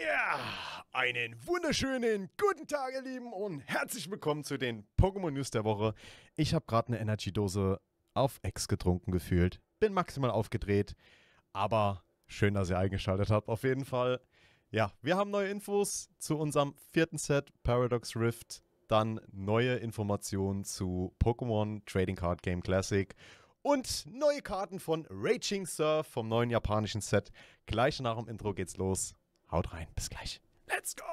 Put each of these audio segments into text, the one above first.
Ja, einen wunderschönen guten Tag, ihr Lieben, und herzlich willkommen zu den Pokémon News der Woche. Ich habe gerade eine Energy-Dose auf Ex getrunken gefühlt, bin maximal aufgedreht, aber schön, dass ihr eingeschaltet habt, auf jeden Fall. Ja, wir haben neue Infos zu unserem vierten Set Paradox Rift, dann neue Informationen zu Pokémon Trading Card Game Classic und neue Karten von Raging Surf vom neuen japanischen Set. Gleich nach dem Intro geht's los. Haut rein, bis gleich. Let's go!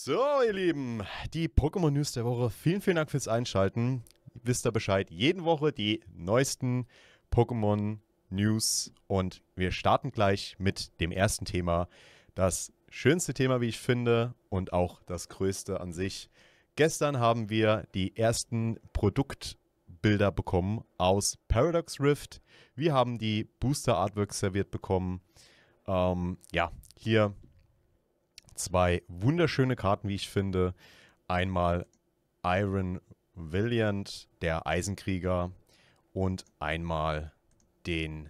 So, ihr Lieben, die Pokémon News der Woche. Vielen, vielen Dank fürs Einschalten. Wisst ihr Bescheid? Jeden Woche die neuesten Pokémon News und wir starten gleich mit dem ersten Thema. Das schönste Thema, wie ich finde, und auch das größte an sich. Gestern haben wir die ersten Produktbilder bekommen aus Paradox Rift. Wir haben die Booster Artworks serviert bekommen. Ähm, ja, hier zwei wunderschöne Karten, wie ich finde. Einmal Iron Valiant, der Eisenkrieger, und einmal den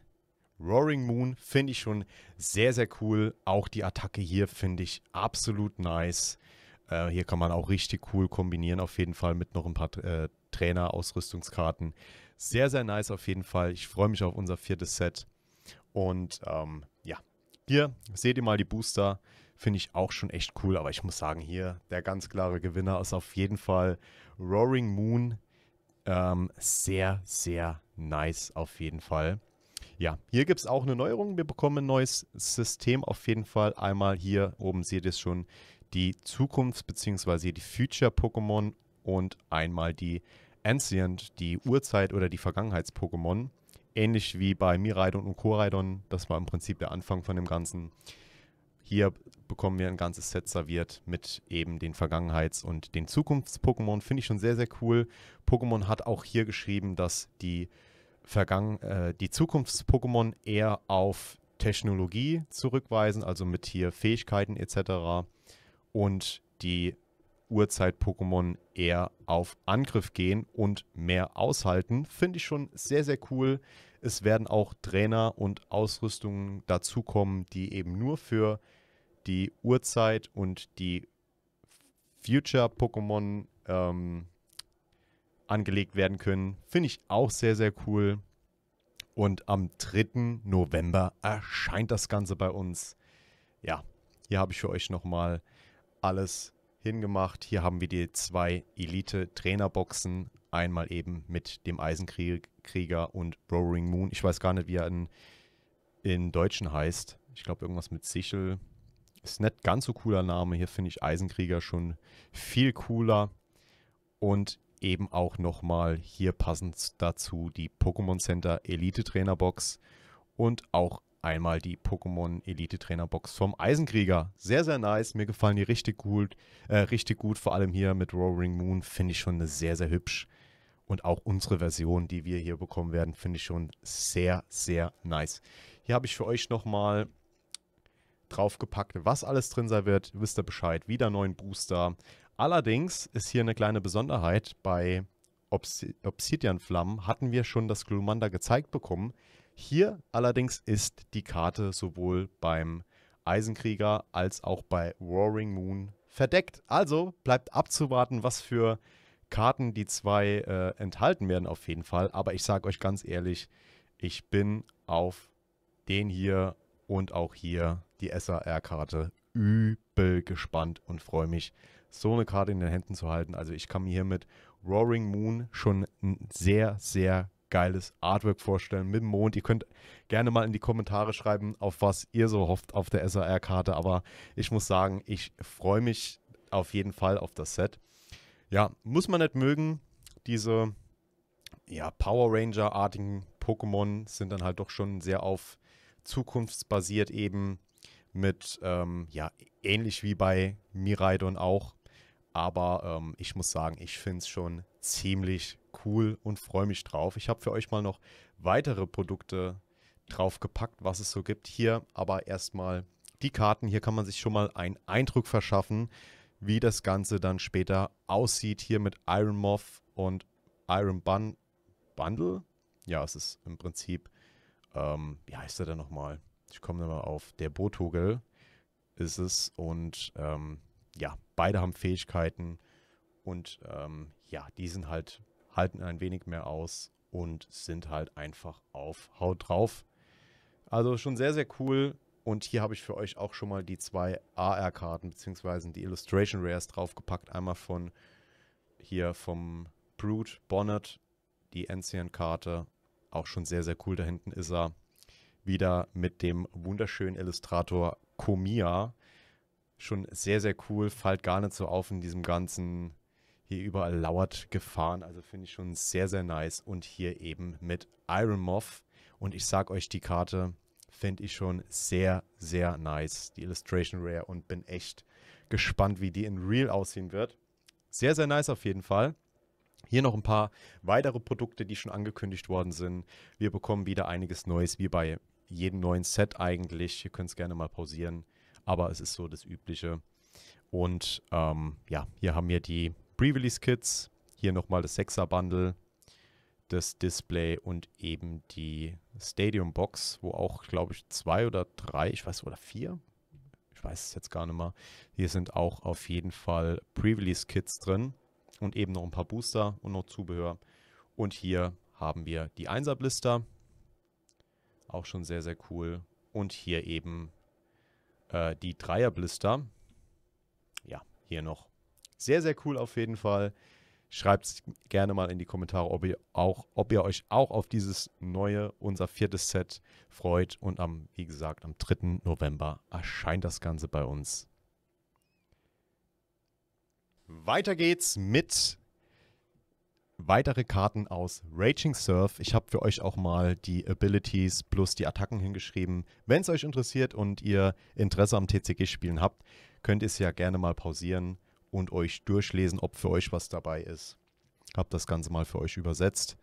Roaring Moon finde ich schon sehr, sehr cool. Auch die Attacke hier finde ich absolut nice. Äh, hier kann man auch richtig cool kombinieren, auf jeden Fall mit noch ein paar äh, Trainer-Ausrüstungskarten. Sehr, sehr nice auf jeden Fall. Ich freue mich auf unser viertes Set. Und ähm, ja, hier seht ihr mal die Booster. Finde ich auch schon echt cool. Aber ich muss sagen, hier der ganz klare Gewinner ist auf jeden Fall Roaring Moon. Ähm, sehr, sehr nice auf jeden Fall. Ja, hier gibt es auch eine Neuerung. Wir bekommen ein neues System auf jeden Fall. Einmal hier oben seht ihr es schon, die Zukunfts- bzw. die Future-Pokémon und einmal die Ancient, die Urzeit- oder die Vergangenheits-Pokémon. Ähnlich wie bei Miraidon und Koraidon, das war im Prinzip der Anfang von dem Ganzen. Hier bekommen wir ein ganzes Set serviert mit eben den Vergangenheits- und den Zukunfts-Pokémon. Finde ich schon sehr, sehr cool. Pokémon hat auch hier geschrieben, dass die Vergangen, äh, die Zukunfts-Pokémon eher auf Technologie zurückweisen, also mit hier Fähigkeiten etc. Und die Urzeit-Pokémon eher auf Angriff gehen und mehr aushalten. Finde ich schon sehr, sehr cool. Es werden auch Trainer und Ausrüstungen dazukommen, die eben nur für die Urzeit und die Future-Pokémon ähm, angelegt werden können. Finde ich auch sehr, sehr cool. Und am 3. November erscheint das Ganze bei uns. Ja, hier habe ich für euch nochmal alles hingemacht. Hier haben wir die zwei Elite-Trainerboxen. Einmal eben mit dem Eisenkrieger und Roaring Moon. Ich weiß gar nicht, wie er in, in Deutschen heißt. Ich glaube, irgendwas mit Sichel. Ist nicht ganz so cooler Name. Hier finde ich Eisenkrieger schon viel cooler. Und eben auch nochmal hier passend dazu die Pokémon Center Elite Trainer Box und auch einmal die Pokémon Elite Trainer Box vom Eisenkrieger. Sehr, sehr nice. Mir gefallen die richtig gut. Äh, richtig gut, vor allem hier mit Roaring Moon finde ich schon sehr, sehr hübsch. Und auch unsere Version, die wir hier bekommen werden, finde ich schon sehr, sehr nice. Hier habe ich für euch nochmal draufgepackt, was alles drin sein wird. Wisst ihr Bescheid. Wieder neuen Booster. Allerdings ist hier eine kleine Besonderheit. Bei Obs Obsidian-Flammen hatten wir schon das Glumanda gezeigt bekommen. Hier allerdings ist die Karte sowohl beim Eisenkrieger als auch bei Roaring Moon verdeckt. Also bleibt abzuwarten, was für Karten die zwei äh, enthalten werden auf jeden Fall. Aber ich sage euch ganz ehrlich, ich bin auf den hier und auch hier die SAR-Karte übel gespannt und freue mich so eine Karte in den Händen zu halten. Also ich kann mir hier mit Roaring Moon schon ein sehr, sehr geiles Artwork vorstellen mit dem Mond. Ihr könnt gerne mal in die Kommentare schreiben, auf was ihr so hofft auf der SAR-Karte. Aber ich muss sagen, ich freue mich auf jeden Fall auf das Set. Ja, muss man nicht mögen. Diese ja, Power Ranger-artigen Pokémon sind dann halt doch schon sehr auf zukunftsbasiert eben mit, ähm, ja, ähnlich wie bei Miraidon auch, aber ähm, ich muss sagen, ich finde es schon ziemlich cool und freue mich drauf. Ich habe für euch mal noch weitere Produkte draufgepackt, was es so gibt. Hier aber erstmal die Karten. Hier kann man sich schon mal einen Eindruck verschaffen, wie das Ganze dann später aussieht. Hier mit Iron Moth und Iron Bun Bundle. Ja, es ist im Prinzip, ähm, wie heißt er denn nochmal? Ich komme nochmal auf. Der Botogel ist es und ähm, ja, beide haben Fähigkeiten und ähm, ja, die sind halt, halten ein wenig mehr aus und sind halt einfach auf Haut drauf. Also schon sehr, sehr cool. Und hier habe ich für euch auch schon mal die zwei AR-Karten bzw. die Illustration Rares draufgepackt. Einmal von hier vom Brute Bonnet, die Ancient-Karte. Auch schon sehr, sehr cool. Da hinten ist er wieder mit dem wunderschönen Illustrator Komia schon sehr, sehr cool. Fällt gar nicht so auf in diesem ganzen hier überall lauert Gefahren. Also finde ich schon sehr, sehr nice. Und hier eben mit Iron Moth. Und ich sag euch, die Karte finde ich schon sehr, sehr nice. Die Illustration Rare und bin echt gespannt, wie die in Real aussehen wird. Sehr, sehr nice auf jeden Fall. Hier noch ein paar weitere Produkte, die schon angekündigt worden sind. Wir bekommen wieder einiges Neues, wie bei jedem neuen Set eigentlich. Ihr könnt es gerne mal pausieren aber es ist so das Übliche. Und ähm, ja, hier haben wir die Pre-Release-Kits, hier nochmal das 6er-Bundle, das Display und eben die Stadium-Box, wo auch, glaube ich, zwei oder drei, ich weiß, oder vier, ich weiß es jetzt gar nicht mehr. Hier sind auch auf jeden Fall Pre-Release-Kits drin und eben noch ein paar Booster und noch Zubehör. Und hier haben wir die 1er-Blister, auch schon sehr, sehr cool. Und hier eben äh, die Dreierblister. Ja, hier noch. Sehr, sehr cool auf jeden Fall. Schreibt gerne mal in die Kommentare, ob ihr, auch, ob ihr euch auch auf dieses neue, unser viertes Set freut. Und am, wie gesagt, am 3. November erscheint das Ganze bei uns. Weiter geht's mit weitere Karten aus Raging Surf. Ich habe für euch auch mal die Abilities plus die Attacken hingeschrieben. Wenn es euch interessiert und ihr Interesse am TCG-Spielen habt, könnt ihr es ja gerne mal pausieren und euch durchlesen, ob für euch was dabei ist. Ich habe das Ganze mal für euch übersetzt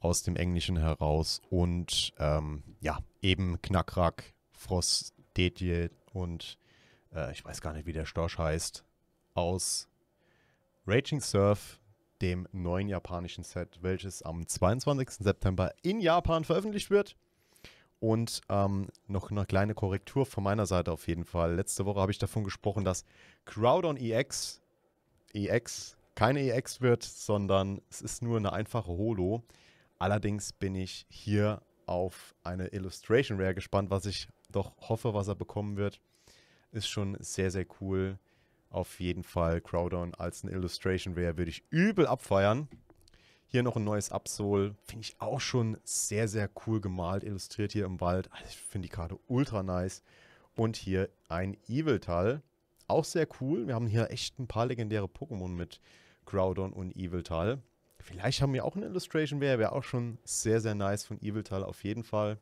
aus dem Englischen heraus und ähm, ja, eben Knackrack, Frost, Detje und äh, ich weiß gar nicht, wie der Storch heißt, aus Raging Surf dem neuen japanischen Set, welches am 22. September in Japan veröffentlicht wird. Und ähm, noch eine kleine Korrektur von meiner Seite auf jeden Fall. Letzte Woche habe ich davon gesprochen, dass Crowdon EX, EX keine EX wird, sondern es ist nur eine einfache Holo. Allerdings bin ich hier auf eine Illustration Rare gespannt, was ich doch hoffe, was er bekommen wird. Ist schon sehr, sehr cool auf jeden Fall Crowdon als ein Illustration wäre, würde ich übel abfeiern. Hier noch ein neues Absol. Finde ich auch schon sehr, sehr cool gemalt, illustriert hier im Wald. Also ich finde die Karte ultra nice. Und hier ein Evil Tal. Auch sehr cool. Wir haben hier echt ein paar legendäre Pokémon mit Groudon und Evil Tal. Vielleicht haben wir auch eine Illustration, wäre wär auch schon sehr, sehr nice von Evil Tal auf jeden Fall.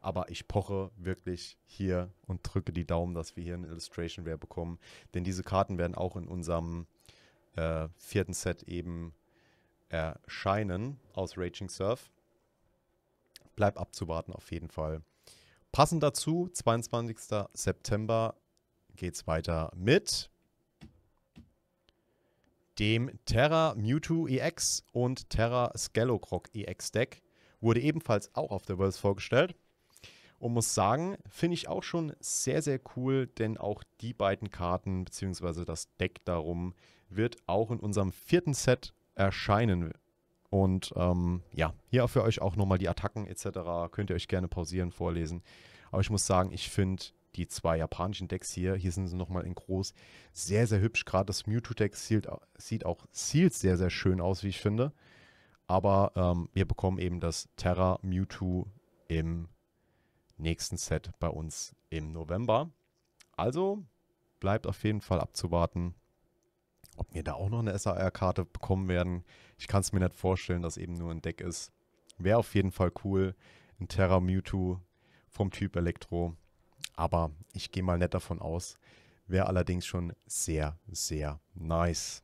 Aber ich poche wirklich hier und drücke die Daumen, dass wir hier ein Illustration Rare bekommen. Denn diese Karten werden auch in unserem äh, vierten Set eben erscheinen aus Raging Surf. Bleibt abzuwarten auf jeden Fall. Passend dazu, 22. September geht es weiter mit dem Terra Mewtwo EX und Terra Skellogrock EX Deck. Wurde ebenfalls auch auf der Worlds vorgestellt und muss sagen, finde ich auch schon sehr, sehr cool, denn auch die beiden Karten bzw. das Deck darum wird auch in unserem vierten Set erscheinen. Und ähm, ja, hier für euch auch nochmal die Attacken etc. Könnt ihr euch gerne pausieren, vorlesen. Aber ich muss sagen, ich finde die zwei japanischen Decks hier, hier sind sie nochmal in groß, sehr, sehr hübsch. Gerade das Mewtwo-Deck sieht auch Sealed sehr, sehr schön aus, wie ich finde. Aber ähm, wir bekommen eben das Terra Mewtwo im nächsten Set bei uns im November. Also bleibt auf jeden Fall abzuwarten, ob wir da auch noch eine SAR-Karte bekommen werden. Ich kann es mir nicht vorstellen, dass eben nur ein Deck ist. Wäre auf jeden Fall cool. Ein Terra Mewtwo vom Typ Elektro. Aber ich gehe mal nicht davon aus. Wäre allerdings schon sehr, sehr nice.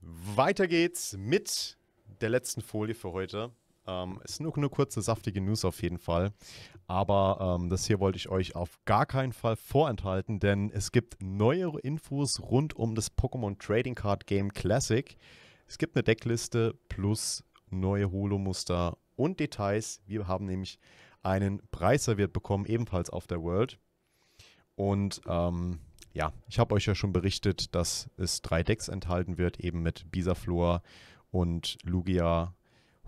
Weiter geht's mit der letzten Folie für heute. Ähm, ist nur eine kurze, saftige News auf jeden Fall. Aber ähm, das hier wollte ich euch auf gar keinen Fall vorenthalten, denn es gibt neuere Infos rund um das Pokémon Trading Card Game Classic. Es gibt eine Deckliste plus neue Holo-Muster und Details. Wir haben nämlich einen Preiserwert bekommen, ebenfalls auf der World. Und ähm, ja, ich habe euch ja schon berichtet, dass es drei Decks enthalten wird, eben mit Bisaflor und Lugia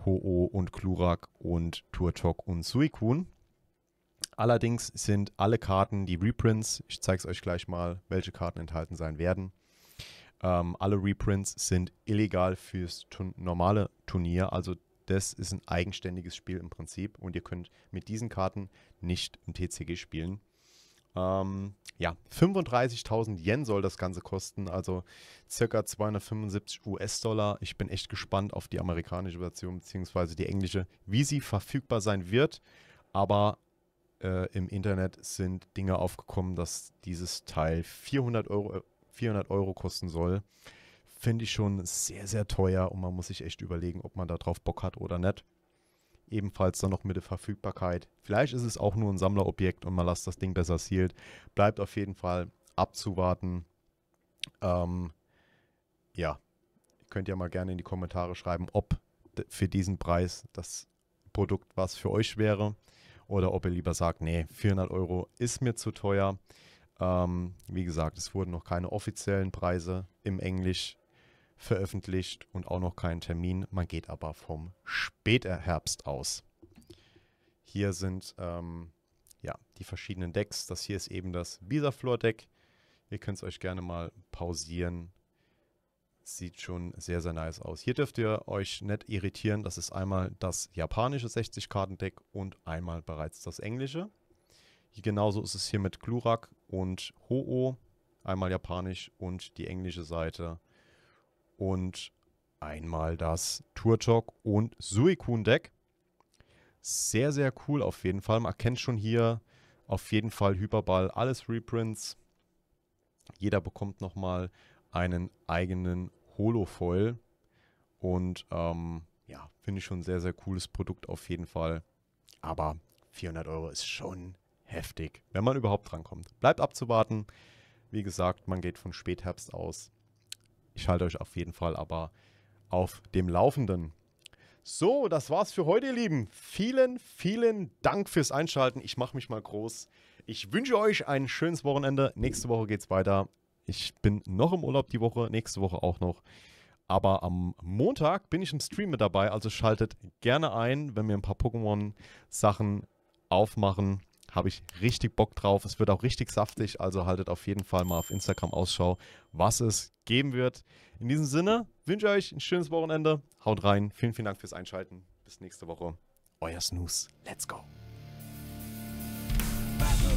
Ho-Oh und Klurak und Turtok und Suicune. Allerdings sind alle Karten die Reprints. Ich zeige es euch gleich mal, welche Karten enthalten sein werden. Ähm, alle Reprints sind illegal fürs tun normale Turnier. Also das ist ein eigenständiges Spiel im Prinzip. Und ihr könnt mit diesen Karten nicht im TCG spielen. Ähm, ja, 35.000 Yen soll das Ganze kosten, also circa 275 US-Dollar. Ich bin echt gespannt auf die amerikanische Version bzw. die englische, wie sie verfügbar sein wird. Aber äh, im Internet sind Dinge aufgekommen, dass dieses Teil 400 Euro, 400 Euro kosten soll. Finde ich schon sehr, sehr teuer und man muss sich echt überlegen, ob man da drauf Bock hat oder nicht ebenfalls dann noch mit der Verfügbarkeit. Vielleicht ist es auch nur ein Sammlerobjekt und man lasst das Ding besser sealed. Bleibt auf jeden Fall abzuwarten. Ähm, ja, könnt ihr mal gerne in die Kommentare schreiben, ob für diesen Preis das Produkt was für euch wäre oder ob ihr lieber sagt, nee, 400 Euro ist mir zu teuer. Ähm, wie gesagt, es wurden noch keine offiziellen Preise im Englisch veröffentlicht und auch noch keinen Termin. Man geht aber vom Spätherbst aus. Hier sind ähm, ja, die verschiedenen Decks. Das hier ist eben das Visaflor-Deck. Ihr könnt es euch gerne mal pausieren. Sieht schon sehr, sehr nice aus. Hier dürft ihr euch nicht irritieren. Das ist einmal das japanische 60-Karten-Deck und einmal bereits das englische. Hier genauso ist es hier mit Glurak und Ho-Oh. Einmal japanisch und die englische Seite und einmal das Turtok und Suikun Deck. Sehr, sehr cool auf jeden Fall. Man erkennt schon hier auf jeden Fall Hyperball, alles Reprints. Jeder bekommt nochmal einen eigenen Holofoil. Und ähm, ja, finde ich schon ein sehr, sehr cooles Produkt auf jeden Fall. Aber 400 Euro ist schon heftig, wenn man überhaupt drankommt. Bleibt abzuwarten. Wie gesagt, man geht von Spätherbst aus ich halte euch auf jeden Fall aber auf dem Laufenden. So, das war's für heute, ihr Lieben. Vielen, vielen Dank fürs Einschalten. Ich mache mich mal groß. Ich wünsche euch ein schönes Wochenende. Nächste Woche geht's weiter. Ich bin noch im Urlaub die Woche, nächste Woche auch noch. Aber am Montag bin ich im Stream mit dabei, also schaltet gerne ein, wenn wir ein paar Pokémon-Sachen aufmachen. Habe ich richtig Bock drauf. Es wird auch richtig saftig. Also haltet auf jeden Fall mal auf Instagram Ausschau, was es geben wird. In diesem Sinne wünsche ich euch ein schönes Wochenende. Haut rein. Vielen, vielen Dank fürs Einschalten. Bis nächste Woche. Euer Snooze. Let's go. Battle